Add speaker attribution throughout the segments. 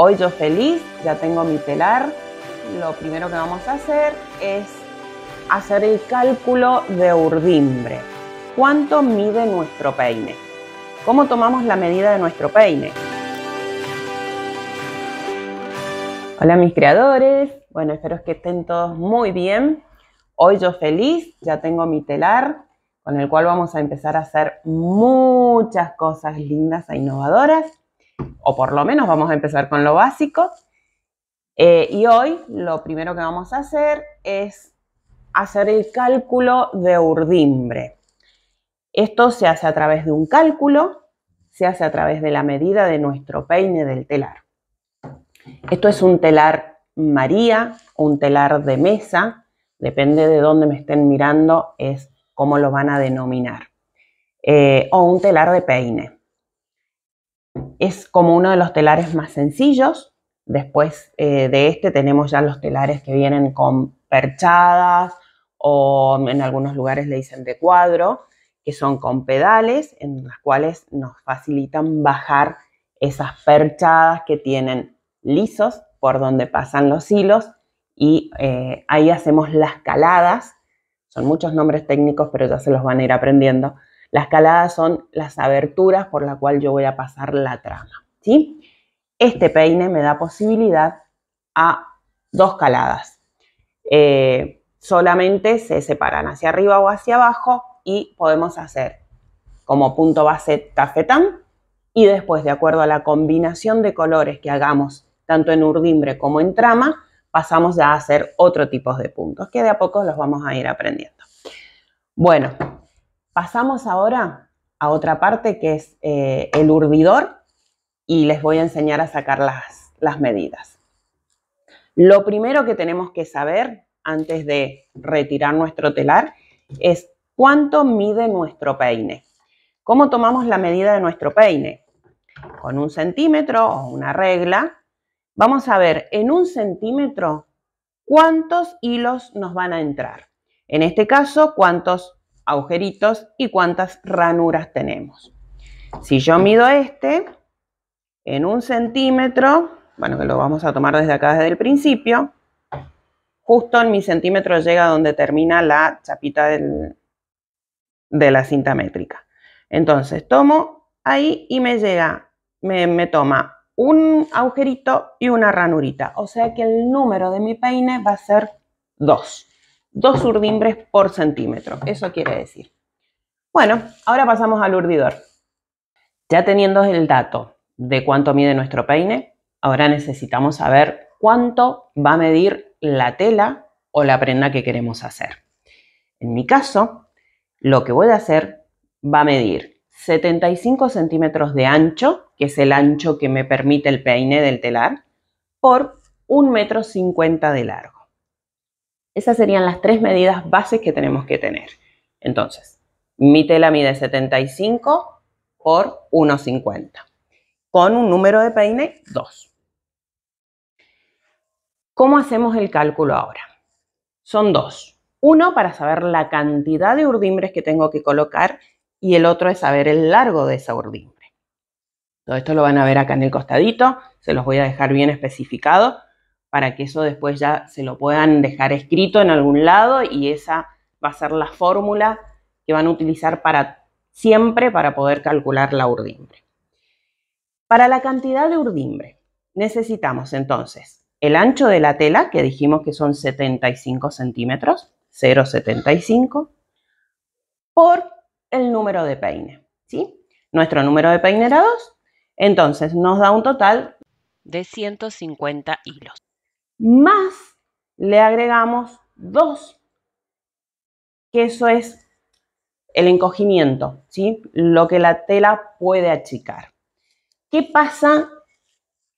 Speaker 1: Hoy yo feliz, ya tengo mi telar. Lo primero que vamos a hacer es hacer el cálculo de urdimbre. ¿Cuánto mide nuestro peine? ¿Cómo tomamos la medida de nuestro peine? Hola mis creadores, bueno, espero que estén todos muy bien. Hoy yo feliz, ya tengo mi telar con el cual vamos a empezar a hacer muchas cosas lindas e innovadoras o por lo menos vamos a empezar con lo básico. Eh, y hoy lo primero que vamos a hacer es hacer el cálculo de urdimbre. Esto se hace a través de un cálculo, se hace a través de la medida de nuestro peine del telar. Esto es un telar María, un telar de mesa, depende de dónde me estén mirando, es cómo lo van a denominar, eh, o un telar de peine. Es como uno de los telares más sencillos. Después eh, de este tenemos ya los telares que vienen con perchadas o en algunos lugares le dicen de cuadro, que son con pedales en las cuales nos facilitan bajar esas perchadas que tienen lisos por donde pasan los hilos y eh, ahí hacemos las caladas. Son muchos nombres técnicos, pero ya se los van a ir aprendiendo las caladas son las aberturas por la cual yo voy a pasar la trama, ¿sí? Este peine me da posibilidad a dos caladas. Eh, solamente se separan hacia arriba o hacia abajo y podemos hacer como punto base cafetán y después, de acuerdo a la combinación de colores que hagamos tanto en urdimbre como en trama, pasamos a hacer otro tipo de puntos que de a poco los vamos a ir aprendiendo. Bueno, Pasamos ahora a otra parte que es eh, el urbidor y les voy a enseñar a sacar las, las medidas. Lo primero que tenemos que saber antes de retirar nuestro telar es cuánto mide nuestro peine. ¿Cómo tomamos la medida de nuestro peine? Con un centímetro o una regla. Vamos a ver en un centímetro cuántos hilos nos van a entrar. En este caso, cuántos agujeritos y cuántas ranuras tenemos. Si yo mido este en un centímetro, bueno, que lo vamos a tomar desde acá, desde el principio, justo en mi centímetro llega donde termina la chapita de la cinta métrica. Entonces tomo ahí y me llega, me, toma un agujerito y una ranurita. O sea que el número de mi peine va a ser 2 dos urdimbres por centímetro. Eso quiere decir. Bueno, ahora pasamos al urdidor. Ya teniendo el dato de cuánto mide nuestro peine, ahora necesitamos saber cuánto va a medir la tela o la prenda que queremos hacer. En mi caso, lo que voy a hacer va a medir 75 centímetros de ancho, que es el ancho que me permite el peine del telar, por 1,50 metro de largo. Esas serían las tres medidas bases que tenemos que tener. Entonces, mi tela mide 75 por 1,50 con un número de peine 2. ¿Cómo hacemos el cálculo ahora? Son dos. Uno para saber la cantidad de urdimbres que tengo que colocar y el otro es saber el largo de esa urdimbre. Todo esto lo van a ver acá en el costadito, se los voy a dejar bien especificado para que eso después ya se lo puedan dejar escrito en algún lado y esa va a ser la fórmula que van a utilizar para siempre para poder calcular la urdimbre. Para la cantidad de urdimbre necesitamos entonces el ancho de la tela, que dijimos que son 75 centímetros, 0,75, por el número de peine. ¿sí? Nuestro número de peine entonces nos da un total de 150 hilos más le agregamos 2, que eso es el encogimiento, ¿sí? lo que la tela puede achicar. ¿Qué pasa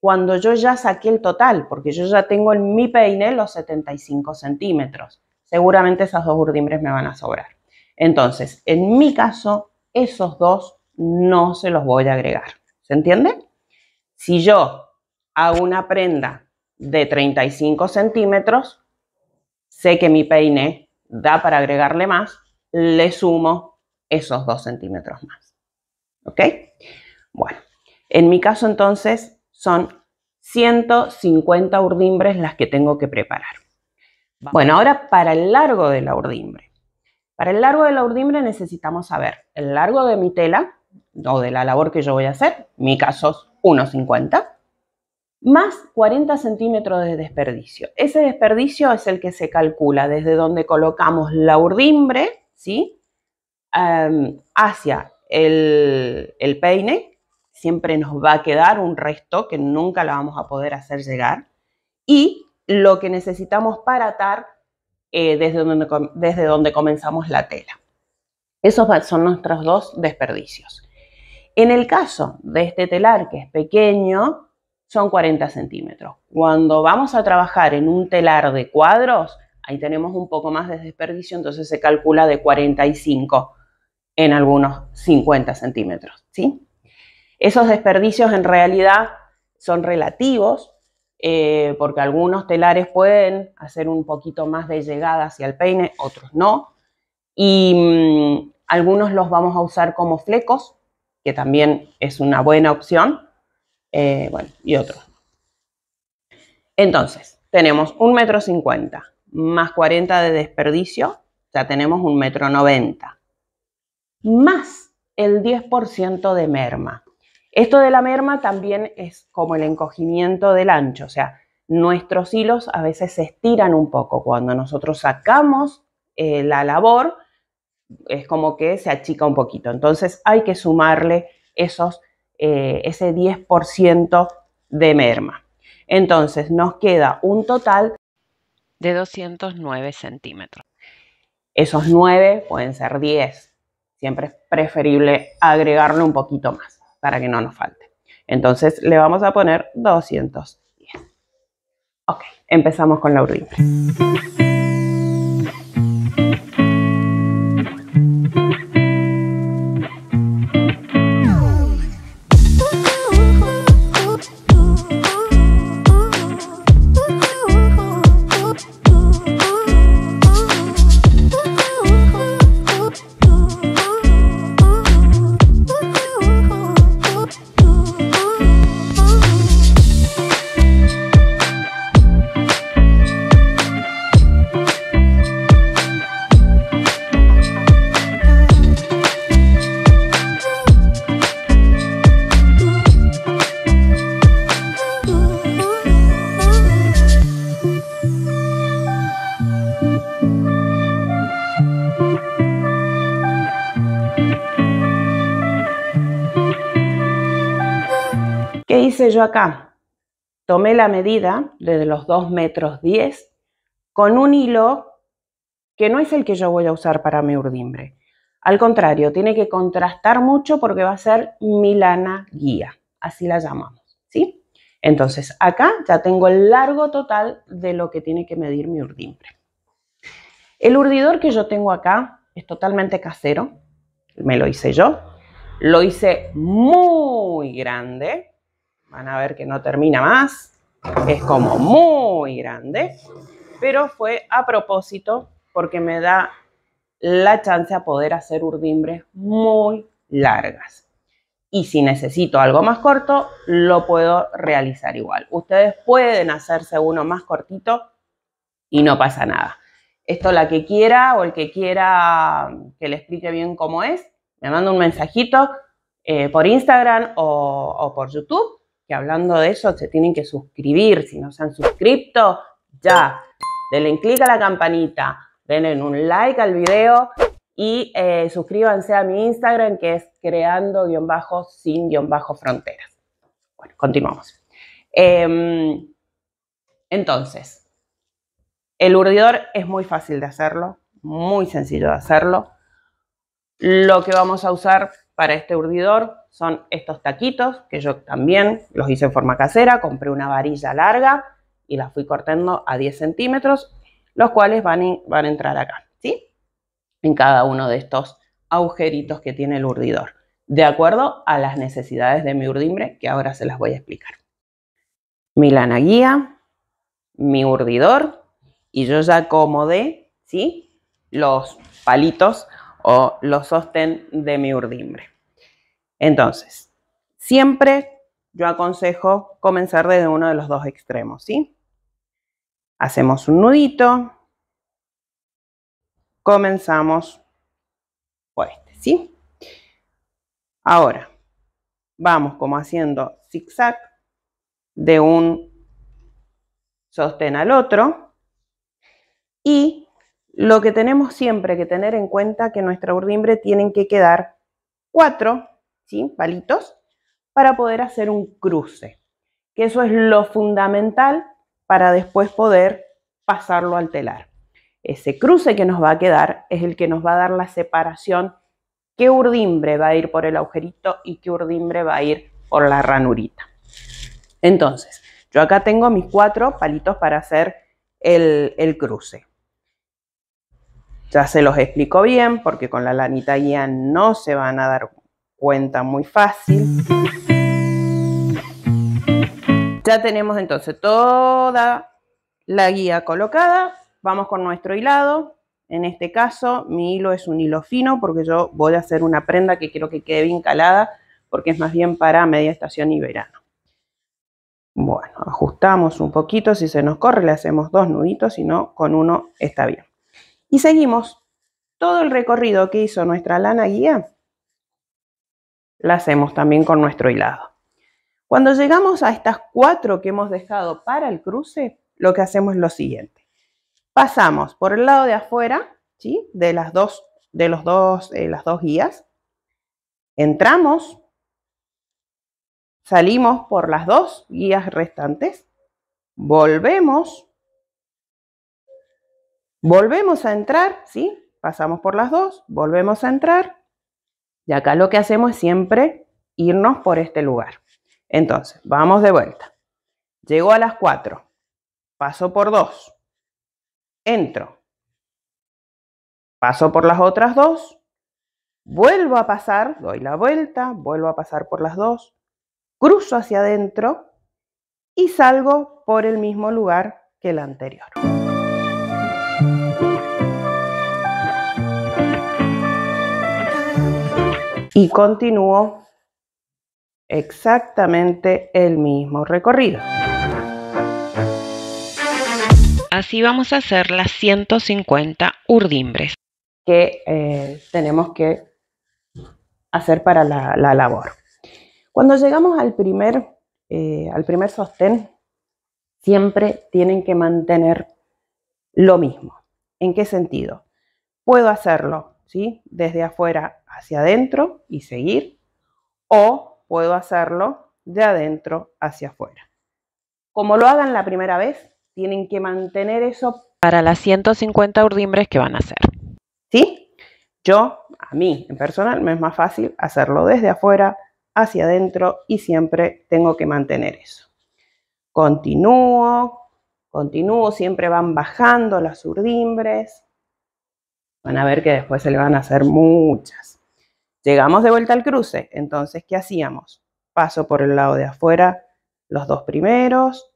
Speaker 1: cuando yo ya saqué el total? Porque yo ya tengo en mi peine los 75 centímetros. Seguramente esas dos urdimbres me van a sobrar. Entonces, en mi caso, esos dos no se los voy a agregar. ¿Se entiende? Si yo hago una prenda de 35 centímetros, sé que mi peine da para agregarle más, le sumo esos 2 centímetros más. ¿Ok? Bueno, en mi caso entonces son 150 urdimbres las que tengo que preparar. Bueno, ahora para el largo de la urdimbre. Para el largo de la urdimbre necesitamos saber el largo de mi tela o de la labor que yo voy a hacer, mi caso es 1,50, más 40 centímetros de desperdicio. Ese desperdicio es el que se calcula desde donde colocamos la urdimbre, ¿sí? Em, hacia el, el peine, siempre nos va a quedar un resto que nunca la vamos a poder hacer llegar, y lo que necesitamos para atar eh, desde, donde, desde donde comenzamos la tela. Esos son nuestros dos desperdicios. En el caso de este telar que es pequeño, son 40 centímetros. Cuando vamos a trabajar en un telar de cuadros, ahí tenemos un poco más de desperdicio, entonces se calcula de 45 en algunos 50 centímetros. ¿sí? Esos desperdicios en realidad son relativos, eh, porque algunos telares pueden hacer un poquito más de llegada hacia el peine, otros no. Y mm, algunos los vamos a usar como flecos, que también es una buena opción. Eh, bueno, y otro. Entonces, tenemos un metro cincuenta más 40 de desperdicio, ya tenemos un metro noventa, más el 10% de merma. Esto de la merma también es como el encogimiento del ancho, o sea, nuestros hilos a veces se estiran un poco. Cuando nosotros sacamos eh, la labor, es como que se achica un poquito. Entonces hay que sumarle esos eh, ese 10% de merma. Entonces nos queda un total de 209 centímetros. Esos 9 pueden ser 10. Siempre es preferible agregarle un poquito más para que no nos falte. Entonces le vamos a poner 210. Ok, empezamos con la urdimbre yo acá? Tomé la medida de los 2 metros 10 con un hilo que no es el que yo voy a usar para mi urdimbre. Al contrario, tiene que contrastar mucho porque va a ser mi lana guía, así la llamamos, ¿sí? Entonces acá ya tengo el largo total de lo que tiene que medir mi urdimbre. El urdidor que yo tengo acá es totalmente casero, me lo hice yo, lo hice muy grande, van a ver que no termina más, es como muy grande, pero fue a propósito porque me da la chance a poder hacer urdimbres muy largas. Y si necesito algo más corto, lo puedo realizar igual. Ustedes pueden hacerse uno más cortito y no pasa nada. Esto la que quiera o el que quiera que le explique bien cómo es, me manda un mensajito eh, por Instagram o por YouTube que hablando de eso se tienen que suscribir. Si no se han suscrito, ya. Denle clic a la campanita, denle un like al video y eh, suscríbanse a mi Instagram que es creando-sin-fronteras. Bueno, continuamos. Em, entonces, el urdidor es muy fácil de hacerlo, muy sencillo de hacerlo. Lo que vamos a usar para este urdidor son estos taquitos, que yo también los hice en forma casera, compré una varilla larga y la fui cortando a 10 centímetros, los cuales van, van a entrar acá, ¿sí? En cada uno de estos agujeritos que tiene el urdidor, de acuerdo a las necesidades de mi urdimbre, que ahora se las voy a explicar. Mi lana guía, mi urdidor, y yo ya acomodé, ¿sí? Los palitos o los sostén de mi urdimbre. Entonces, siempre yo aconsejo comenzar desde uno de los dos extremos, ¿sí? Hacemos un nudito, comenzamos por este, ¿sí? Ahora, vamos como haciendo zigzag de un sostén al otro y lo que tenemos siempre que tener en cuenta que nuestra urdimbre tienen que quedar cuatro Palitos, para poder hacer un cruce. Que eso es lo fundamental para después poder pasarlo al telar. Ese cruce que nos va a quedar es el que nos va a dar la separación qué urdimbre va a ir por el agujerito y qué urdimbre va a ir por la ranurita. Entonces, yo acá tengo mis cuatro palitos para hacer el, el cruce. Ya se los explico bien porque con la lanita guía no se van a dar cuenta muy fácil. Ya tenemos entonces toda la guía colocada. Vamos con nuestro hilado. En este caso, mi hilo es un hilo fino porque yo voy a hacer una prenda que quiero que quede bien calada porque es más bien para media estación y verano. Bueno, ajustamos un poquito, si se nos corre le hacemos dos nuditos, si no, con uno está bien. Y seguimos todo el recorrido que hizo nuestra lana guía la hacemos también con nuestro hilado. Cuando llegamos a estas cuatro que hemos dejado para el cruce, lo que hacemos es lo siguiente. Pasamos por el lado de afuera, ¿sí? De las dos, de los dos, eh, las dos guías. Entramos, salimos por las dos guías restantes, volvemos, volvemos a entrar, ¿sí? Pasamos por las dos, volvemos a entrar, y acá lo que hacemos es siempre irnos por este lugar. Entonces, vamos de vuelta. Llego a las 4, paso por 2, entro, paso por las otras 2, vuelvo a pasar, doy la vuelta, vuelvo a pasar por las dos cruzo hacia adentro y salgo por el mismo lugar que el anterior. y continúo exactamente el mismo recorrido. Así vamos a hacer las 150 urdimbres que eh, tenemos que hacer para la, labor. Cuando llegamos al primer, eh, al primer sostén, siempre tienen que mantener lo mismo. ¿En qué sentido? Puedo hacerlo ¿sí? Desde afuera hacia adentro y seguir, o puedo hacerlo de adentro hacia afuera. Como lo hagan la primera vez, tienen que mantener eso para las 150 urdimbres que van a hacer. ¿Sí? Yo, a mí, en personal, me es más fácil hacerlo desde afuera hacia adentro y siempre tengo que mantener eso. Continúo, continúo, siempre van bajando las urdimbres, Van a ver que después se le van a hacer muchas. Llegamos de vuelta al cruce, entonces, ¿qué hacíamos? Paso por el lado de afuera los dos primeros,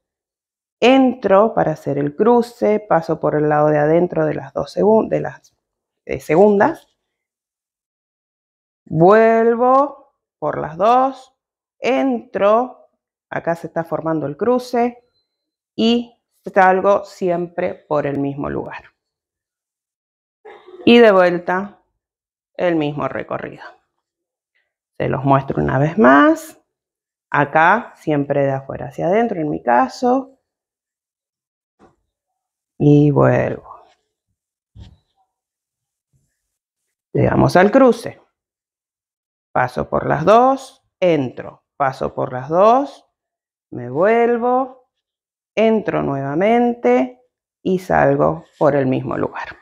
Speaker 1: entro para hacer el cruce, paso por el lado de adentro de las dos de las, segundas, vuelvo por las dos, entro, acá se está formando el cruce y salgo siempre por el mismo lugar y de vuelta el mismo recorrido. Se los muestro una vez más. Acá siempre de afuera hacia adentro en mi caso. Y vuelvo. Llegamos al cruce. Paso por las dos, entro. Paso por las dos, me vuelvo, entro nuevamente y salgo por el mismo lugar.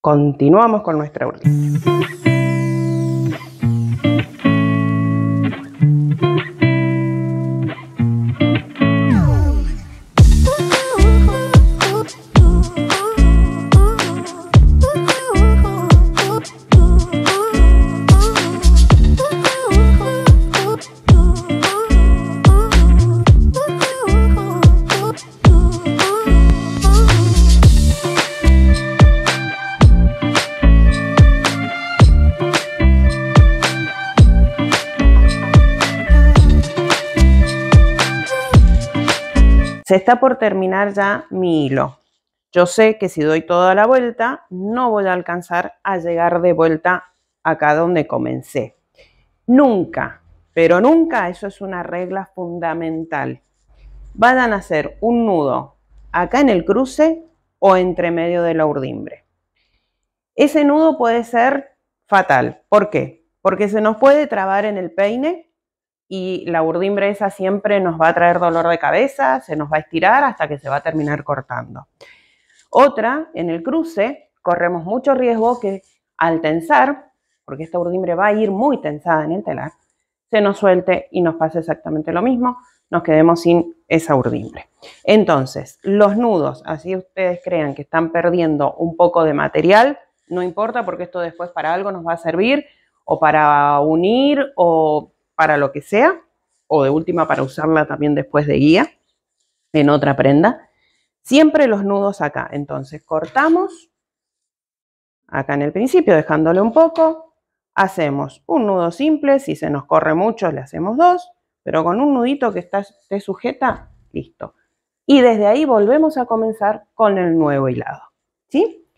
Speaker 1: Continuamos con nuestra última. Se está por terminar ya mi hilo. Yo sé que si doy toda la vuelta, no voy a alcanzar a llegar de vuelta acá donde comencé. Nunca, pero nunca, eso es una regla fundamental. Vayan a hacer un nudo acá en el cruce o entre medio de la urdimbre. Ese nudo puede ser fatal. ¿Por qué? Porque se nos puede trabar en el peine y la urdimbre esa siempre nos va a traer dolor de cabeza, se nos va a estirar hasta que se va a terminar cortando. Otra, en el cruce, corremos mucho riesgo que al tensar, porque esta urdimbre va a ir muy tensada en el telar, se nos suelte y nos pasa exactamente lo mismo, nos quedemos sin esa urdimbre. Entonces, los nudos, así ustedes crean que están perdiendo un poco de material, no importa porque esto después para algo nos va a servir o para unir o para lo que sea, o de última para usarla también después de guía en otra prenda. Siempre los nudos acá, entonces cortamos acá en el principio dejándole un poco, hacemos un nudo simple, si se nos corre mucho le hacemos dos, pero con un nudito que está, esté sujeta, listo. Y desde ahí volvemos a comenzar con el nuevo hilado, ¿sí?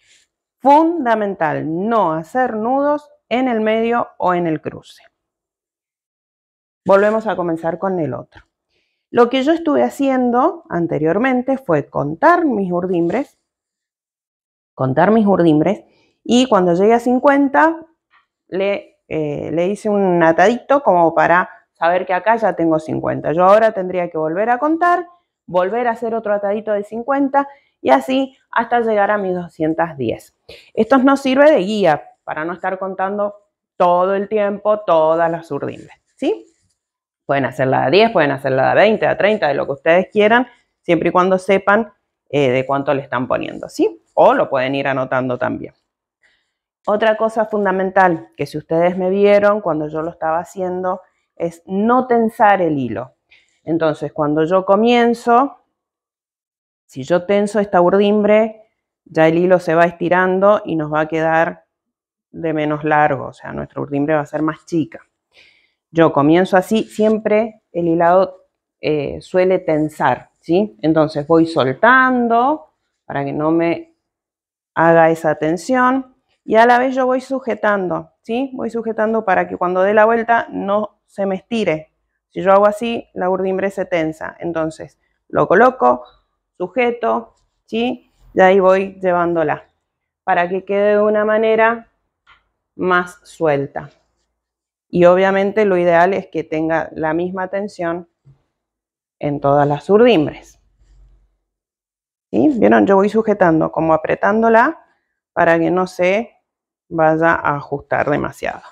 Speaker 1: Fundamental no hacer nudos en el medio o en el cruce. Volvemos a comenzar con el otro. Lo que yo estuve haciendo anteriormente fue contar mis urdimbres, contar mis urdimbres, y cuando llegué a 50 eh, le, hice un atadito como para saber que acá ya tengo 50. Yo ahora tendría que volver a contar, volver a hacer otro atadito de 50 y así hasta llegar a mis 210. Esto nos sirve de guía para no estar contando todo el tiempo todas las urdimbres, ¿sí? Pueden hacerla a 10, pueden hacerla a 20, a 30, de lo que ustedes quieran, siempre y cuando sepan eh, de cuánto le están poniendo, ¿sí? O lo pueden ir anotando también. Otra cosa fundamental que si ustedes me vieron cuando yo lo estaba haciendo es no tensar el hilo. Entonces, cuando yo comienzo, si yo tenso esta urdimbre, ya el hilo se va estirando y nos va a quedar de menos largo, o sea, nuestra urdimbre va a ser más chica. Yo comienzo así, siempre el hilado eh, suele tensar, ¿sí? Entonces voy soltando para que no me haga esa tensión y a la vez yo voy sujetando, ¿sí? Voy sujetando para que cuando dé la vuelta no se me estire. Si yo hago así, la urdimbre se tensa. Entonces lo coloco, sujeto, ¿sí? Y ahí voy llevándola para que quede de una manera más suelta. Y obviamente lo ideal es que tenga la misma tensión en todas las urdimbres. ¿Sí? ¿Vieron? Yo voy sujetando, como apretándola para que no se vaya a ajustar demasiado.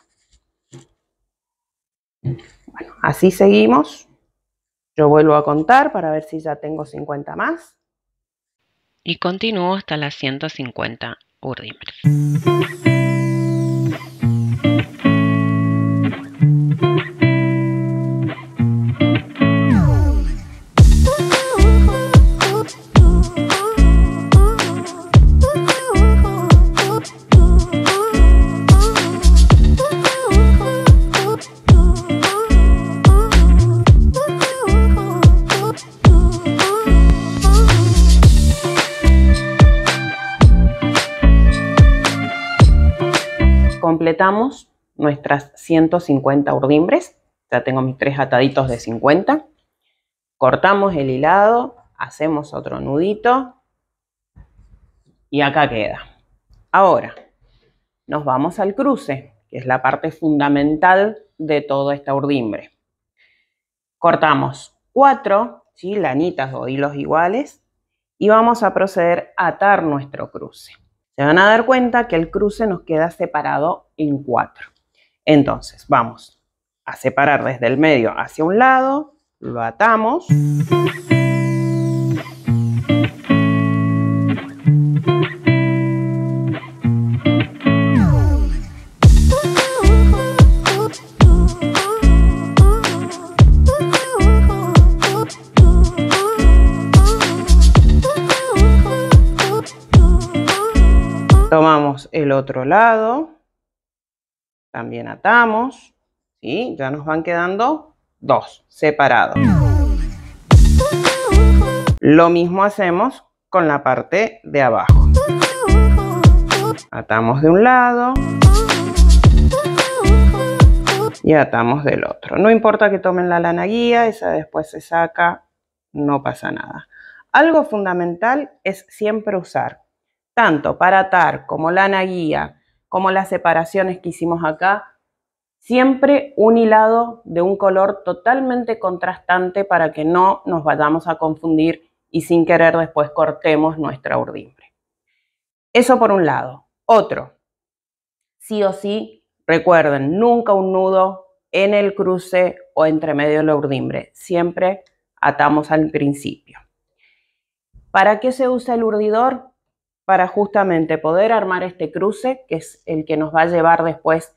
Speaker 1: Bueno, así seguimos. Yo vuelvo a contar para ver si ya tengo 50 más. Y continúo hasta las 150 urdimbres. completamos nuestras 150 urdimbres. Ya tengo mis tres ataditos de 50. Cortamos el hilado, hacemos otro nudito y acá queda. Ahora, nos vamos al cruce, que es la parte fundamental de toda esta urdimbre. Cortamos cuatro lanitas o hilos iguales y vamos a proceder a atar nuestro cruce. Se van a dar cuenta que el cruce nos queda separado en cuatro. Entonces, vamos a separar desde el medio hacia un lado, lo atamos. otro lado, también atamos, y ya nos van quedando dos separados. Lo mismo hacemos con la parte de abajo. Atamos de un lado y atamos del otro. No importa que tomen la lana guía, esa después se saca, no pasa nada. Algo fundamental es siempre usar tanto para atar como lana guía, como las separaciones que hicimos acá, siempre un hilado de un color totalmente contrastante para que no nos vayamos a confundir y sin querer después cortemos nuestra urdimbre. Eso por un lado. Otro, sí o sí, recuerden, nunca un nudo en el cruce o entre medio de la urdimbre. Siempre atamos al principio. ¿Para qué se usa el urdidor? para justamente poder armar este cruce, que es el que nos va a llevar después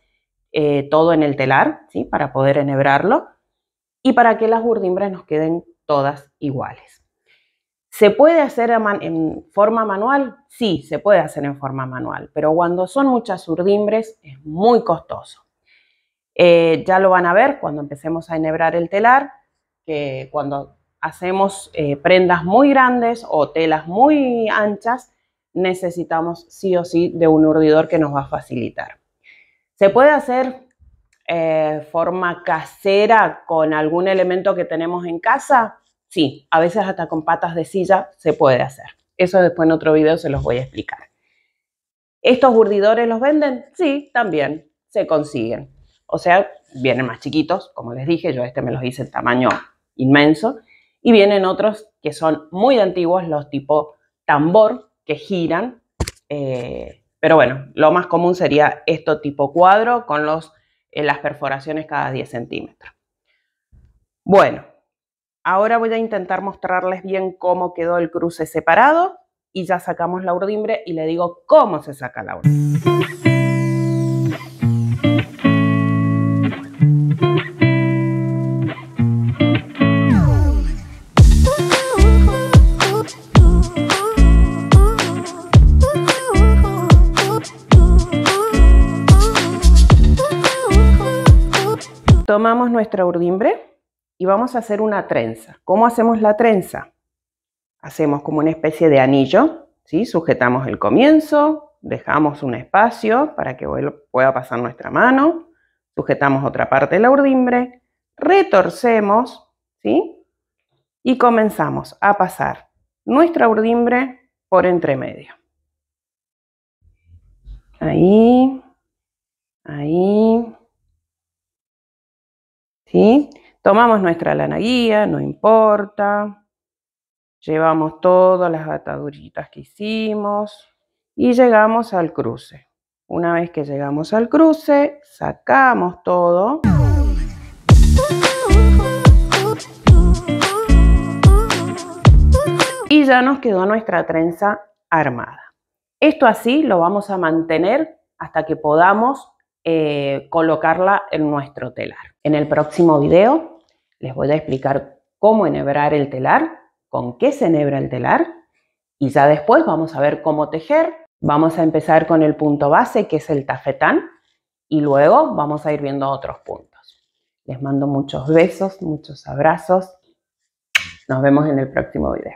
Speaker 1: eh, todo en el telar, ¿sí? para poder enhebrarlo, y para que las urdimbres nos queden todas iguales. ¿Se puede hacer en forma manual? Sí, se puede hacer en forma manual, pero cuando son muchas urdimbres es muy costoso. Eh, ya lo van a ver cuando empecemos a enhebrar el telar, que cuando hacemos eh, prendas muy grandes o telas muy anchas, necesitamos sí o sí de un urdidor que nos va a facilitar. Se puede hacer eh, forma casera con algún elemento que tenemos en casa. Sí, a veces hasta con patas de silla se puede hacer. Eso después en otro video se los voy a explicar. ¿Estos urdidores los venden? Sí, también se consiguen. O sea, vienen más chiquitos, como les dije, yo este me los hice en tamaño inmenso. Y vienen otros que son muy antiguos, los tipo tambor, que giran. Eh, pero bueno, lo más común sería esto tipo cuadro con los, eh, las perforaciones cada 10 centímetros. Bueno, ahora voy a intentar mostrarles bien cómo quedó el cruce separado y ya sacamos la urdimbre y le digo cómo se saca la urdimbre. tomamos nuestra urdimbre y vamos a hacer una trenza. ¿Cómo hacemos la trenza? Hacemos como una especie de anillo, Sujetamos el comienzo, dejamos un espacio para que pueda pasar nuestra mano, sujetamos otra parte de la urdimbre, retorcemos, ¿sí? Y comenzamos a pasar nuestra urdimbre por entre medio. Ahí, ahí, Tomamos nuestra lana guía, no importa. Llevamos todas las ataduritas que hicimos y llegamos al cruce. Una vez que llegamos al cruce, sacamos todo. Y ya nos quedó nuestra trenza armada. Esto así lo vamos a mantener hasta que podamos eh, colocarla en nuestro telar. En el próximo video les voy a explicar cómo enhebrar el telar, con qué se enhebra el telar y ya después vamos a ver cómo tejer. Vamos a empezar con el punto base que es el tafetán y luego vamos a ir viendo otros puntos. Les mando muchos besos, muchos abrazos. Nos vemos en el próximo video.